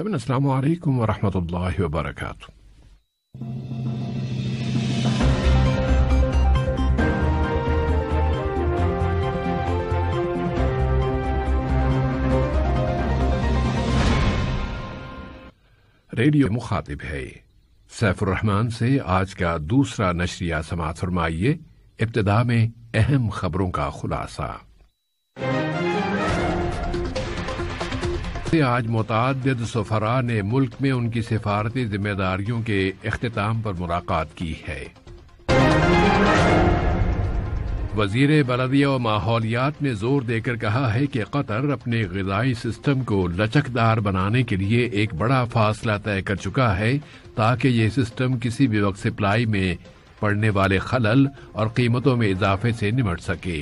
Tabii Esselamu Aleyküm ve Rahmetullahi ve Berekatuhu. Radio मुखातिब है सैफुररहमान से आज का दूसरा नशरिया समात फरमाइए इब्तदा में अहम खबरों का खुलासा आज मुतद सफरा ने मुल्क में उनकी सिफारती जिम्मेदारियों के अख्ताम पर मुलाकात की है वजीर बलदिया और माहौलियात ने जोर देकर कहा है कि कतर अपने गजाई सिस्टम को लचकदार बनाने के लिए एक बड़ा फासला तय कर चुका है ताकि ये सिस्टम किसी भी वक्त सप्लाई में पड़ने वाले खलल और कीमतों में इजाफे से निमट सके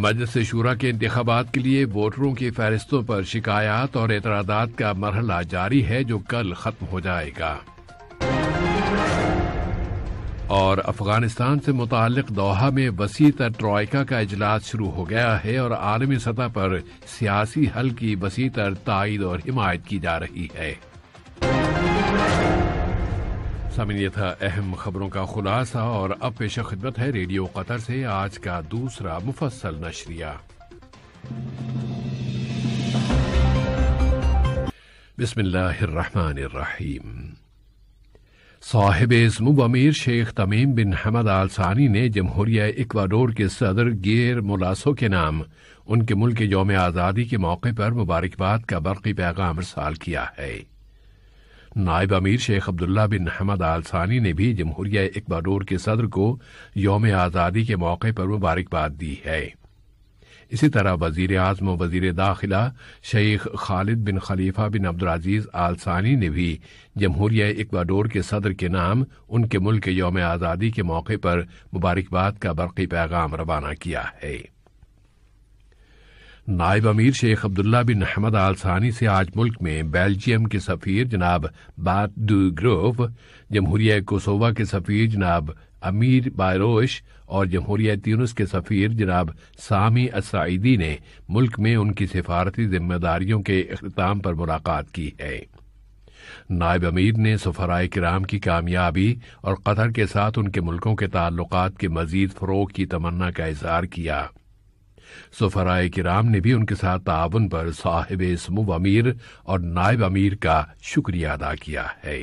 मजलिस शुरा के इंतबात के लिए वोटरों की फहरिस्तों पर शिकायत और एतराज का मरहला जारी है जो कल खत्म हो जाएगा और अफगानिस्तान से मुतल दोहा में वसी तर ट्रॉयका का इजलास शुरू हो गया है और आलमी सतह पर सियासी हल की वसी तर तइद और हिमायत की जा रही है सामिन ये था अहम खबरों का खुलासा और अब पेश खिदमत है रेडियो कतर से आज का दूसरा मुफसल नशरिया साहिब इसमुब अमीर शेख तमीम बिन हमद आल सानी ने जमहूरिया इक्वाडोर के सदर गेर मुलासो के नाम उनके मुल्क योम आज़ादी के मौके पर मुबारकबाद का बरकी पैगाम साल किया है नायब अमीर शेख अब्दुल्ला बिन हमद आलसानी ने भी जमहूरिया इकबाडोर के सदर को योम आज़ादी के मौके पर मुबारकबाद दी है इसी तरह वजीर आजम वजीर दाखिला शेख खालिद बिन खलीफा बिन अब्दुलजीज़ सानी ने भी जमहूरिया इकबाडोर के सदर के नाम उनके मुल्क योम आज़ादी के मौके पर मुबारकबाद का बरकी पैगाम रवाना किया है नायब अमीर शेख अब्दुल्ला बिन अहमद आलसानी से आज मुल्क में बेल्जियम के सफ़ीर जनाब बात ग्रोव जमहूरिया कोसोवा के सफ़ीर जनाब अमीर बारोश और जमहूरिया तीनस के सफ़ीर जनाब सामी असाइदी ने मुल्क में उनकी सिफारती जिम्मेदारियों के अख्ताम पर मुलाकात की है नायब अमीर ने सफराय कराम की कामयाबी और कतर के साथ उनके मुल्कों के ताल्लुक के मजीद फ़रोग की तमन्ना का इजहार किया सफराए किराम ने भी उनके साथ ताउन पर साहिब समूह अमीर और नायब अमीर का शुक्रिया अदा किया है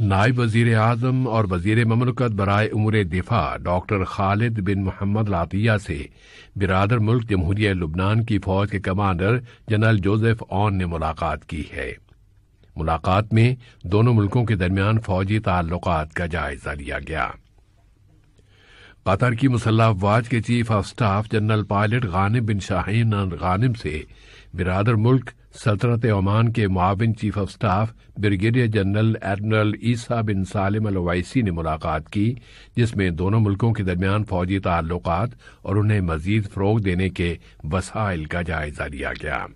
नायब वजीर आजम और वजीर ममलकत बरए उमूर दिफा doctor Khalid bin Mohammed Attiyah से बिरादर मुल्क जमहूरिया लुबनान की फौज के कमांडर जनरल जोसेफ ऑन ने मुलाकात की है मुलाकात में दोनों मुल्कों के दरमियान फौजी ताल्लुक का जायजा लिया गया की मुसल्ह अफवाज के chief of staff general pilot गानिब बिन शाहीन गानिब से बिरादर मुल्क सल्तनत ओमान के मुआविन chief of staff brigadier general admiral ईसा बिन सालिम अलवाइसी ने मुलाकात की जिसमें दोनों मुल्कों के दरमियान फौजी ताल्लुक और उन्हें मजीद फरोग देने के वसाइल का जायजा लिया गया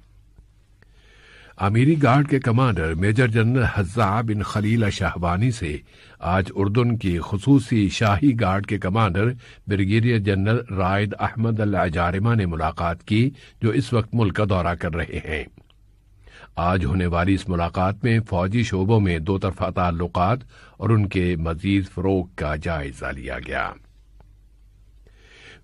अमीरी गार्ड के commander major general Hazza bin Khalil Shahwani से आज उर्दन की खसूसी शाही गार्ड के commander brigadier general Raed Ahmed Al Ajarmeh ने मुलाकात की जो इस वक्त मुल्क का दौरा कर रहे हैं आज होने वाली इस मुलाकात में फौजी शोबों में दो तरफा ताल्लुक और उनके मजीद फरोग का जायजा लिया गया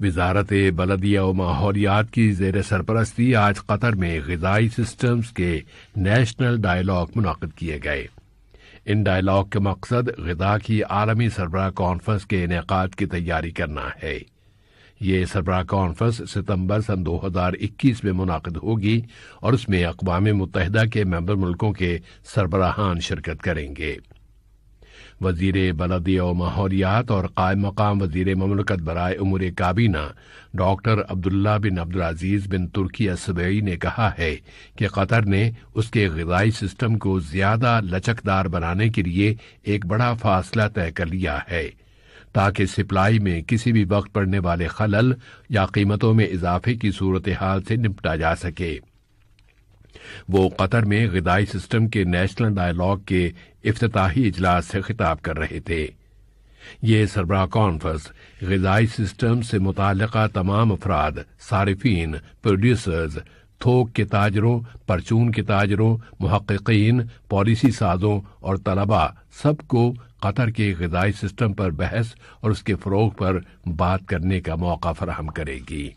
वजारत बलदिया और माहौलियात की जेर सरपरस्ती आज कतर में गजाई सिस्टम्स के नेशनल डायलाग मुनद किए गए इन डायलाग के मकसद गजा की आलमी सरबरा कॉन्फ्रेंस के इनका की तैयारी करना है ये सरबरा कॉन्फ्रेंस सितम्बर सन दो हजार इक्कीस में मुनद होगी और उसमें अकवा मुतहदा के मेम्बर मुल्कों के सरबराहान शिरकत करेंगे वजीर बलदी व माहौलियात और कायम मकाम वजीर ममलकत बरए उमर काबीना doctor Abdullah bin Abdulaziz bin Turki Subaie ने कहा है कि कतर ने उसके गजाई सिस्टम को ज़्यादा लचकदार बनाने के लिए एक बड़ा फासला तय कर लिया है ताकि सप्लाई में किसी भी वक्त पड़ने वाले खलल या कीमतों में इजाफे की सूरत हाल से निपटा जा सके वो कतर में गदाई सिस्टम के नेशनल डायलॉग के अफ्ताही इजलास से खिताब कर रहे थे ये सरबरा कॉन्फ्रेंस गजाई सिस्टम से मुतल तमाम अफराद सार्फिन प्रोड्यूसर्स थोक के ताजरों परचून के ताजरों महक्कीन पॉलिसी साजों और तलबा सबको कतर के गजाई सिस्टम पर बहस और उसके फ़रोग पर बात करने का मौका फराहम करेगी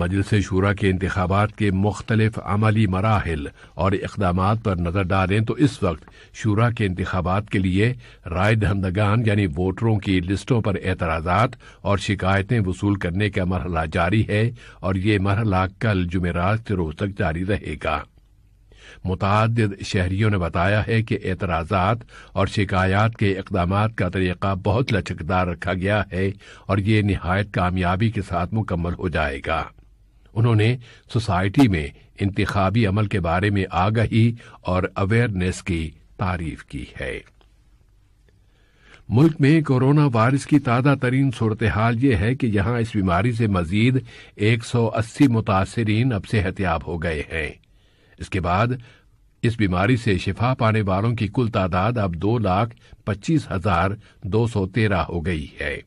मजलिस शूरा के इंतबात के मुख्तलिफ अमली मराहल और इकदाम पर नजर डालें तो इस वक्त शूरा के इंतबात के लिए राय दहंदगान यानी वोटरों की लिस्टों पर एतराज और शिकायतें वसूल करने का मरहला जारी है और ये मरहला कल जुमेरात के रोज तक जारी रहेगा मुतद शहरीों ने बताया है कि एतराज़ात और शिकायत के इकदाम का तरीका बहुत लचकदार रखा गया है और ये नहायत कामयाबी के साथ मुकम्मल हो जाएगा उन्होंने सोसाइटी में इंतबी अमल के बारे में आगही और अवेयरनेस की तारीफ की है मुल्क में कोरोना वायरस की ताज़ा तरीन सूरत हाल यह है कि यहां इस बीमारी से मजीद 180 मुतासरीन अब सेहतियाब हो गए हैं इसके बाद इस बीमारी से शिफा पाने वालों की कुल तादाद अब दो लाख पच्चीस हजार दो सौ तेरह हो गई है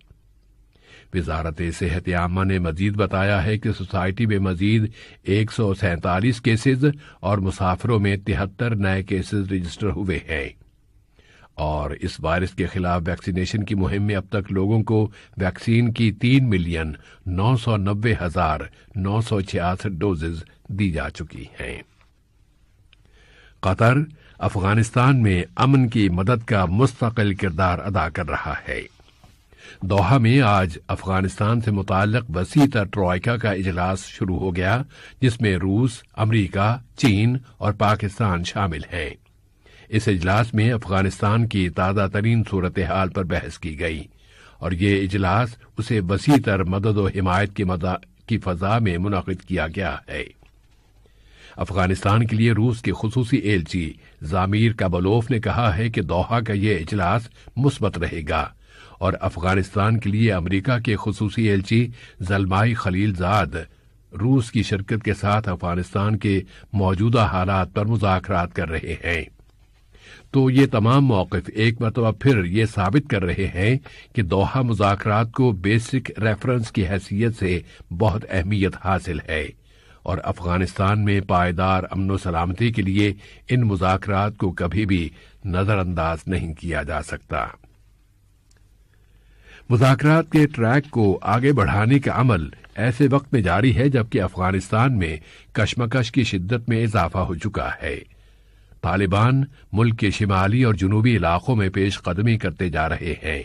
वजारत सेहत आमा ने मजीद बताया है कि सोसाइटी में मजीद एक सौ सैतालीस केसेज और मुसाफिरों में तिहत्तर नए केसेज रजिस्टर हुए हैं और इस वायरस के खिलाफ वैक्सीनेशन की मुहिम में अब तक लोगों को वैक्सीन की तीन मिलियन नौ सौ नब्बे हजार नौ सौ छियासठ डोजेज दी जा चुकी हैं कतर अफगानिस्तान में अमन की मदद का मुस्तकिल किरदार अदा कर रहा है दोहा में आज अफगानिस्तान से मुतक वसीतर ट्रॉयका का इजलास शुरू हो गया जिसमें रूस अमरीका चीन और पाकिस्तान शामिल हैं इस इजलास में अफगानिस्तान की ताज़ा तरीन सूरत हाल पर बहस की गई और ये इजलास उसे वसीतर मदद व हिमायत की, की फजा में मुनद किया गया है अफगानिस्तान के लिए रूस के खसूसी एलची जामीर काबलोफ ने कहा है कि दोहा का यह इजलास मुस्बत रहेगा और अफगानिस्तान के लिए अमरीका के खसूसी एलची जलमाई खलीलजाद रूस की शिरकत के साथ अफगानिस्तान के मौजूदा हालात पर मुजाकर कर रहे हैं तो ये तमाम मौकफ एक मरतबा फिर ये साबित कर रहे हैं कि दोहा मुजाकर को बेसिक रेफरेंस की हैसियत से बहुत अहमियत हासिल है और अफगानिस्तान में पायदार अमन सलामती के लिए इन मुजाकरात को कभी भी नजरअंदाज नहीं किया जा सकता मुजाकरात के ट्रैक को आगे बढ़ाने का अमल ऐसे वक्त में जारी है जबकि अफगानिस्तान में कश्मकश की शिद्दत में इजाफा हो चुका है तालिबान मुल्क के शिमाली और जुनूबी इलाकों में पेश कदमी करते जा रहे हैं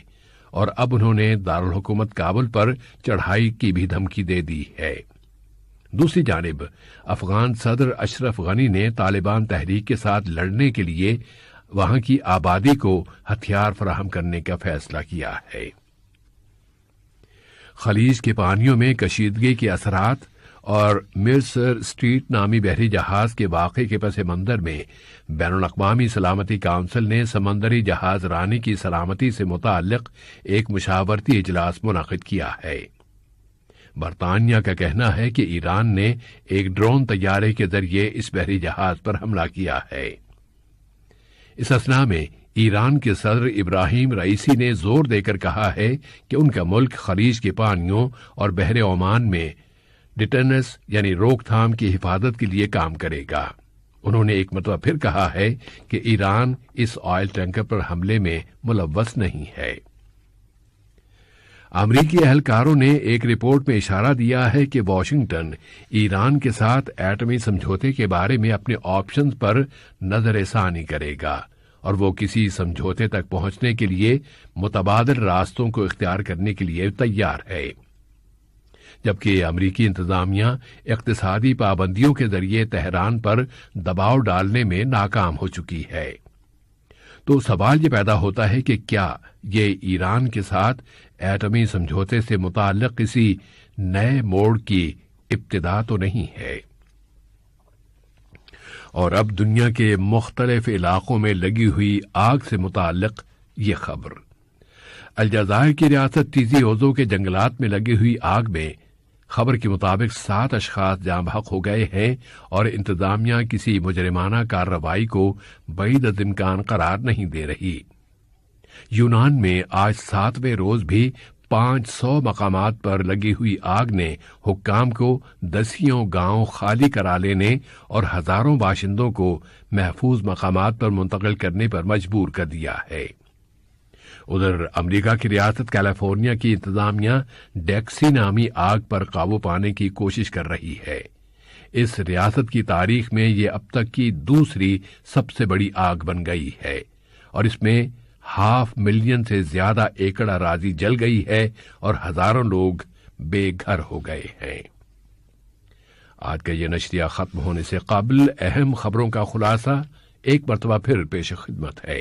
और अब उन्होंने दारुलहकूमत काबुल पर चढ़ाई की भी धमकी दे दी है दूसरी जानब अफगान सदर अशरफ गनी ने तालिबान तहरीक के साथ लड़ने के लिए वहां की आबादी को हथियार फराहम करने का फैसला किया है खलीज के पानियों में कशीदगी के असरात और मिर्सर स्ट्रीट नामी बहरी जहाज के वाक़े के पस मंदिर में बैन अवी सलामती काउंसिल ने समंदरी जहाज रानी की सलामती से मुतक एक मुशावरती इजलास मुनद किया है बरतानिया का कहना है कि ईरान ने एक ड्रोन तैयारे के जरिए इस बहरी जहाज पर हमला किया है इस असना में ईरान के सदर इब्राहिम रईसी ने जोर देकर कहा है कि उनका मुल्क खलीज के पानियों और बहरे ओमान में डिटर्नस यानी रोकथाम की हिफाजत के लिए काम करेगा उन्होंने एक मतलब फिर कहा है कि ईरान इस ऑयल टैंकर पर हमले में मुलवस नहीं है अमरीकी अहलकारों ने एक रिपोर्ट में इशारा दिया है कि वॉशिंगटन ईरान के साथ एटमी समझौते के बारे में अपने ऑप्शंस पर नजर करेगा और वो किसी समझौते तक पहुंचने के लिए मुतबादल रास्तों को इख्तियार करने के लिए तैयार है जबकि अमरीकी इंतजामिया इकतसादी पाबंदियों के जरिए तेहरान पर दबाव डालने में नाकाम हो चुकी है तो सवाल ये पैदा होता है कि क्या ये ईरान के साथ एटमी समझौते से मुतल किसी नए मोड़ की इब्तदा तो नहीं है और अब दुनिया के मुख्तलिफ इलाकों में लगी हुई आग से मुतल ये खबर अलजायर की रियासत तीजी ओजो के जंगलात में लगी हुई आग में खबर के मुताबिक सात अशखात जाम हक हो गए हैं और इंतजामिया किसी मुजरमाना कार्रवाई को बईद इम्कान करार नहीं दे रही यूनान में आज सातवें रोज भी 500 मकामात पर लगी हुई आग ने हुक्काम को दसियों गांव खाली करा लेने और हजारों बाशिंदों को महफूज मकामात पर मुंतकिल करने पर मजबूर कर दिया है उधर अमरीका की रियासत कैलिफोर्निया की इंतजामिया डेक्सी नामी आग पर काबू पाने की कोशिश कर रही है इस रियासत की तारीख में ये अब तक की दूसरी सबसे बड़ी आग बन गई है और इसमें हाफ मिलियन से ज्यादा एकड़ अराजी जल गई है और हजारों लोग बेघर हो गए हैं आज का ये नशरिया खत्म होने से कबल अहम खबरों का खुलासा एक मरतबा फिर पेश खिदमत है